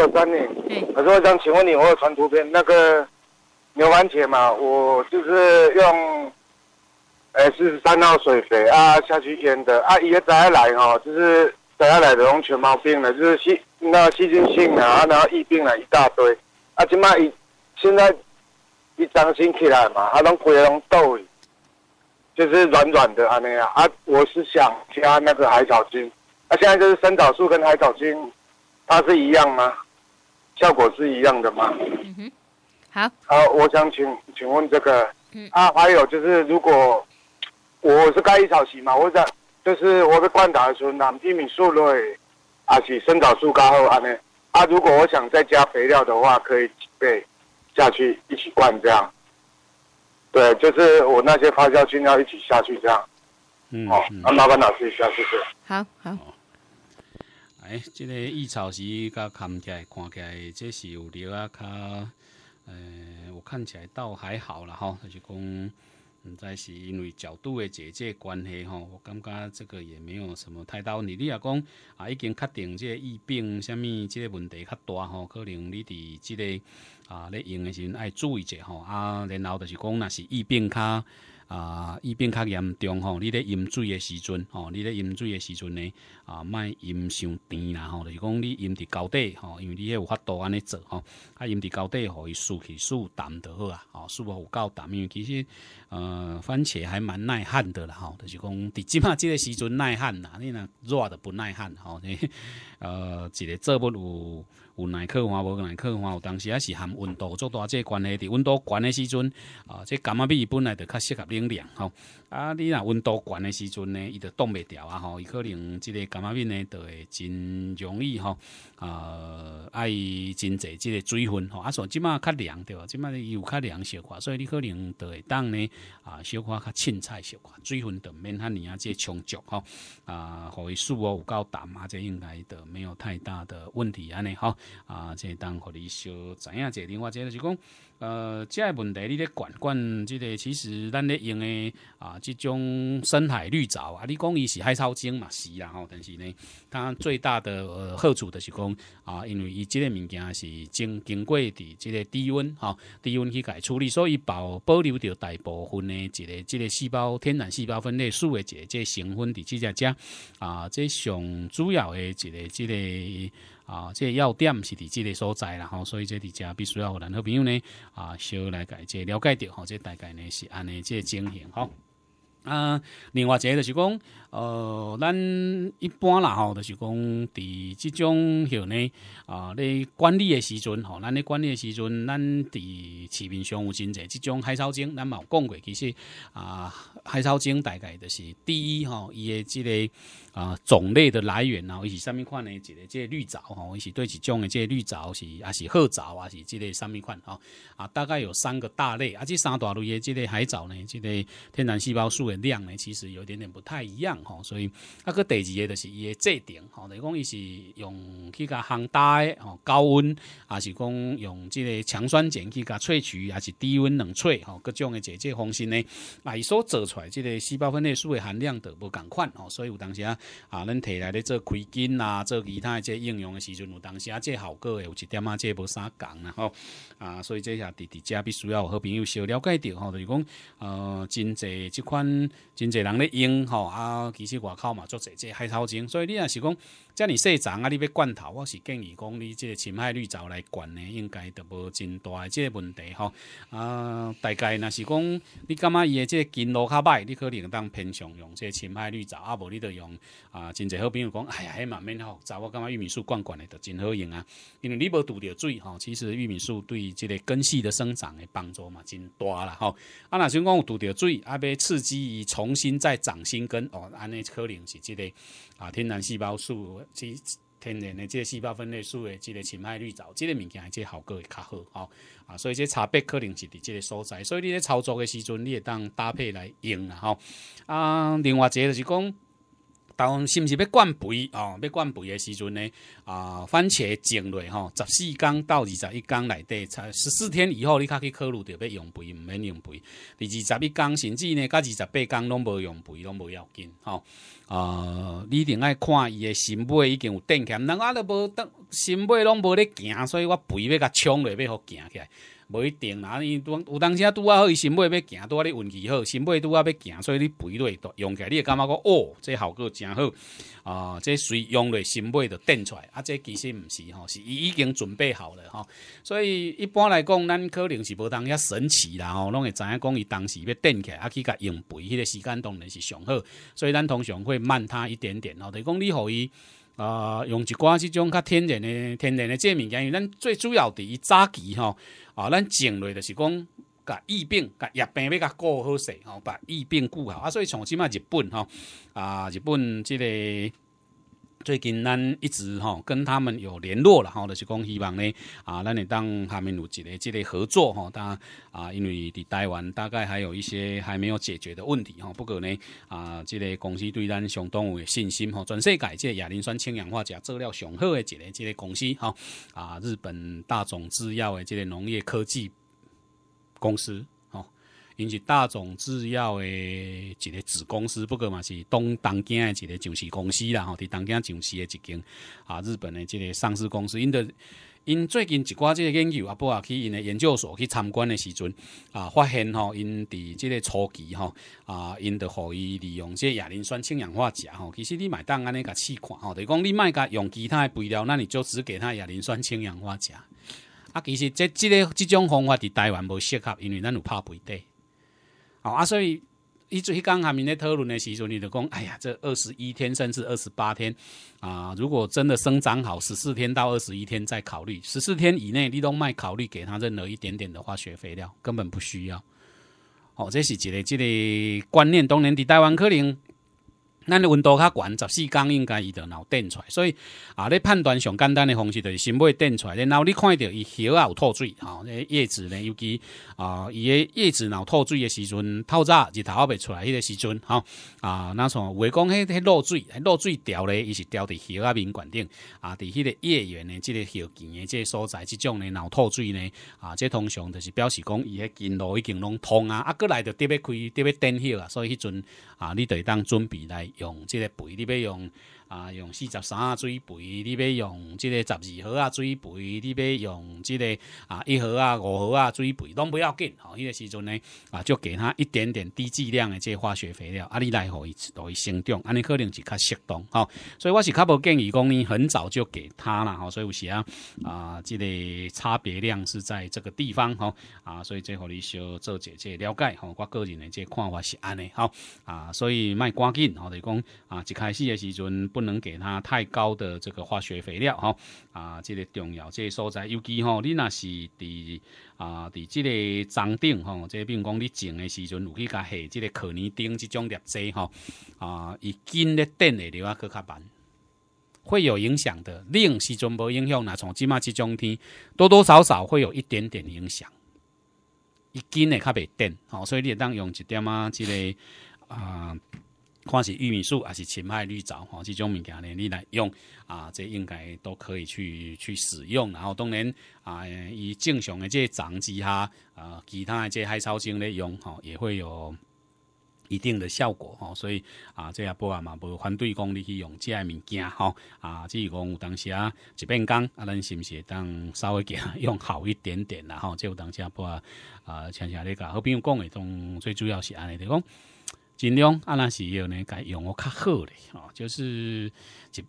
有张你，我是想请问你，我有传图片那个牛番茄嘛，我就是用，哎，是三号水肥啊，下去腌的啊，一个摘下来哦，就是摘下来的种全毛病了，就是细那细菌性啊，然后疫病了一大堆，啊，起码一现在一张新起来嘛，它能溃疡、拢就是软软的啊那样啊，我是想加那个海藻精，啊，现在就是生长素跟海藻精，它是一样吗？效果是一样的吗？嗯哼，好。好，我想请请问这个，嗯啊，还有就是，如果我是盖一草席嘛，我想就是我被灌打的时候，那玉米树类啊洗是生长树干后安呢？啊，如果我想再加肥料的话，可以倍下去一起灌这样。对，就是我那些发酵菌要一起下去这样。嗯，好，麻烦老师一下，谢谢。好好。诶，即个易草时甲看起来，看起来这是有滴啊，较，诶，我看起来倒还好啦吼，就是讲，毋知是因为角度的姐姐关系吼，我感觉这个也没有什么太大。问题。你若讲啊，已经确定这疫病，啥物即个问题较大吼，可能你伫即个啊咧用的时阵爱注意者吼啊，然后就是讲若是疫病较。啊，疫变较严重吼，你咧饮水诶时阵吼，你咧饮水诶时阵呢，啊，卖饮伤甜啦吼，就是讲你饮伫高底吼，因为你迄有法度安尼做吼，啊，饮伫高底，互伊疏去疏淡就好啊，吼，疏无有够淡，因为其实呃，番茄还蛮耐旱的啦吼，就是讲，伫即码即个时阵耐旱啦，你若热的不耐旱吼，呃，一个做不如。有耐克，有无耐克？有，当时也是含温度做大这关系。伫温度悬的时阵，啊，即感冒病本来就较适合冷凉吼。啊，你若温度悬的时阵呢，伊就冻未掉啊，吼。伊可能即个感冒病呢，就会真容易吼。呃，爱真济即个水分吼。啊，所以即马较凉对吧？即马呢有较凉小寡，所以你可能就会当呢啊，小寡较凊彩小寡，水分对免和你啊，即充足吼。啊，互伊素哦，有够淡啊，这应该的没有太大的问题安尼吼。啊，即当互你小知影一另外，这就是讲，呃，即个问题你咧管管，即个其实咱咧用的啊，即种深海绿藻啊，你讲伊是海草精嘛是啦吼，但是呢，它最大的好处就是讲啊，因为伊即个物件是经经过的即个低温哈，低温去改处理，所以保保留着大部分的一个即个细胞、天然细胞分裂素的即即成分的即只只啊，即上主要的一个即个。啊，这要点是伫这个所在啦吼，所以这伫遮必须要互咱好朋友呢啊，小来解这了解着吼，这大概呢是安尼这情形吼。啊，另外一个就是讲，呃，咱一般啦吼，就是讲，伫即种许呢，啊，咧管理的时阵吼，咱咧管理的时阵，咱伫市面上有真侪即种海草精，咱嘛有讲过。其实啊，海草精大概就是第一吼，伊的即个啊种类的来源啊，伊是啥物款的，一个即个绿藻吼，伊是对一种的，即个绿藻是啊是褐藻啊是即个啥物款吼，啊，大概有三个大类啊，即三大类的，即个海藻呢，即个天然细胞素。量呢，其实有点点不太一样吼。所以啊，个第二个就是伊的制定吼，等于讲伊是用去甲烘的吼，高温，还是讲用即个强酸碱去甲萃取，还是低温冷萃吼，各种的解决方式呢，啊，伊所做出来即个细胞分裂素的含量都无同款哦，所以有当时啊，啊，咱提来咧做开垦啊，做其他即个应用的时阵，有当时啊，即个效果会有一点啊，即个无啥同啦吼，啊，所以即下弟弟家必须要和朋友小了解着吼，就是讲呃，真济即款。真侪人咧用吼，啊，其实外口嘛做侪，即海淘精，所以你若是讲。遮你细丛啊，你要罐头，我是建议讲你即个侵害绿藻来管呢，应该都无真大即个问题吼。啊，大概若是讲你感觉伊的即个根路较歹，你可能当偏向用即个侵害绿藻啊，无你就用啊真侪好朋友讲，哎呀，迄蛮免吼，就我感觉玉米树罐罐的都真好用啊，因为你无堵着水吼，其实玉米树对即个根系的生长的帮助嘛真大啦吼。啊，若是讲有堵着水，啊，要刺激伊重新再长新根哦，安尼可能是即个啊天然细胞素。是天然的，即个细胞分裂素的，即个侵海绿藻，即个物件，即效果会较好吼啊，所以即差别可能是伫即个所在，所以你咧操作的时阵，你会当搭配来用啦吼啊。另外一就是讲。当是毋是要灌肥哦？要灌肥的时阵呢？啊，番茄种落吼，十四天到二十一天内底，才十四天以后，你才始考虑就要用肥，唔免用肥。第二十一天甚至呢，到二十八天拢无用肥，拢无要紧吼。啊，你一定要看伊的新叶已经有定起，人果都无新叶拢无咧行，所以我肥要甲冲落，要互行起来。不一定，啦。伊都，有当啊，拄啊好，伊新买要行，拄啊你运气好，新买拄啊要行，所以你肥类都用起，来，你会感觉讲哦，这效果真好啊，这随用类新买就顶出来，啊，这其实唔是吼，是伊已经准备好了吼。所以一般来讲，咱可能是无当遐神奇啦吼，拢会知影讲伊当时要顶起，来啊，去甲用肥，迄个时间当然是上好，所以咱通常会慢它一点点哦，就讲你何伊。啊，用一寡即种较天然的、天然的这物件，因为咱最主要伫伊早期吼，啊，咱种类就是讲，甲疫病、甲疫病要甲顾好势吼，把疫病顾好啊，所以从即码日本吼，啊，日本即个。最近，咱一直哈跟他们有联络了哈，就是讲希望呢啊，咱来当下面有一个即个合作哈，当啊，因为伫台湾大概还有一些还没有解决的问题哈，不过呢啊，即个公司对咱相当有信心哈，转色改这亚磷酸氢氧化钾做料雄厚的一个这个公司哈啊，日本大众制药的即个农业科技公司。因是大众制药的一个子公司，不过嘛是东东京的一个上市公司啦，吼，伫东京上市的一间啊，日本的这个上市公司。因的因最近一寡即个研究，啊，不啊去因的研究所去参观的时阵啊，发现吼，因伫这个初期吼啊，因的可以利用这亚磷酸氢氧化钾吼。其实你买单安尼甲试看吼，就于讲你卖甲用其他的肥料，那你就只给他亚磷酸氢氧化钾啊。其实这这个这种方法伫台湾无适合，因为咱有拍肥底。好啊，所以一直刚下面的讨论呢，时候，你的讲，哎呀，这二十一天甚至二十八天啊，如果真的生长好，十四天到二十一天再考虑，十四天以内你都卖考虑给他任何一点点的化学肥料，根本不需要。好，这是几类，几类观念，当然在台湾可能。咱的温度较悬，十四公应该伊就脑电出，来，所以啊，你判断上简单的方式就是先要电出，来，然后你看到伊叶啊有吐水吼，咧叶子呢，尤其啊，伊的叶子脑吐水的时阵，透早日头也未出来，迄个时阵哈啊，那种维讲迄迄露水，露水掉咧，伊是掉伫叶啊面冠顶啊，伫迄个叶缘咧，这个叶尖嘅即个所在，即种咧脑吐水呢啊，这通常就是表示讲伊的筋络已经拢通啊，啊，过来就特别开，特别电叶啦，所以迄阵啊，你就当准备来。用即个肥啲，俾用。啊，用四十三啊水肥，你要用即个十二盒啊水肥，你要用即个啊一盒啊五盒啊水肥都不要紧。吼，迄个时阵呢啊，就给他一点点低剂量的这化学肥料，啊，你来互伊互伊生长，啊，尼可能是较适当，吼。所以我是较无建议讲你很早就给他啦。吼。所以有时啊，即个差别量是在这个地方，吼啊，所以最互你小做姐姐了解，吼，我个人的这看法是安尼，吼。啊，所以卖赶紧，我哋讲啊，一开始的时阵。不能给它太高的这个化学肥料哈啊，这个重要这个所在，尤其哈，你那是伫啊伫这个庄顶哈，即比如讲你种的时阵，有去加下这个可泥丁这种叶剂哈啊，以根咧电的流啊更较慢，会有影响的。种时阵无影响啦。从今麦即种天多多少少会有一点点影响，一斤的咖啡垫，好，所以你当用一点啊，之个啊。看是玉米素还是侵海绿藻，吼，这种物件呢，你来用啊，这应该都可以去去使用。然后当然啊，以正常的这长枝哈，啊，其他的这海草精来用，吼，也会有一定的效果吼，所以啊，这也不啊嘛不反对讲你去用这物件，吼啊，只是讲有当时啊，一边讲啊，咱是不是当稍微给用好一点点啦，这有当下不啊啊，像像你个好比讲的，当最主要是安尼的讲。尽量啊，那是要呢，该用我较好咧吼，就是，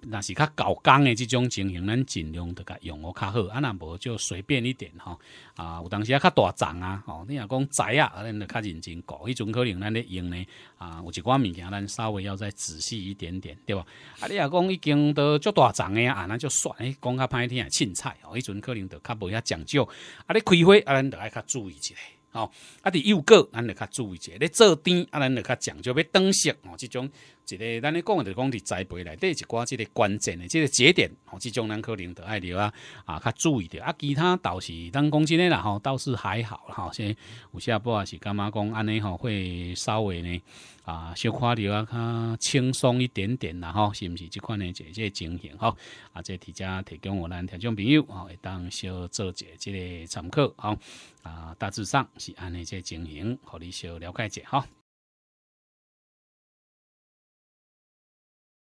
那是较搞工的这种情形，咱尽量都该用我较好。啊，那无就随便一点，吼，啊，有当时啊较大种啊，吼，你若讲影，啊，咱就较认真搞。迄种可能，咱咧用呢，啊，有一寡物件，咱稍微要再仔细一点点，对吧？啊，你若讲已经都足大种的啊，那就算，讲较歹听天凊彩吼，迄阵可能就较无遐讲究。啊，你开会啊，咱就爱较注意一下。好，啊，伫幼果，咱就较注意者，咧做甜，啊，咱就较讲究要等色哦，这种。一个，咱咧讲就讲伫栽培内，底一寡即个关键的即个节点，吼，即种咱可能着爱聊啊，啊，较注意着啊。其他倒是，当讲真诶啦，吼，倒是还好啦，吼。有些不啊，是感觉讲安尼吼，会稍微呢，啊，小看点啊，较轻松一点点啦，吼，是毋是？即款诶就是个情形吼啊，即提加提供我咱听众朋友，吼，会当小做一即个参考，吼啊，大致上是安尼即情形，互你小了解一吼。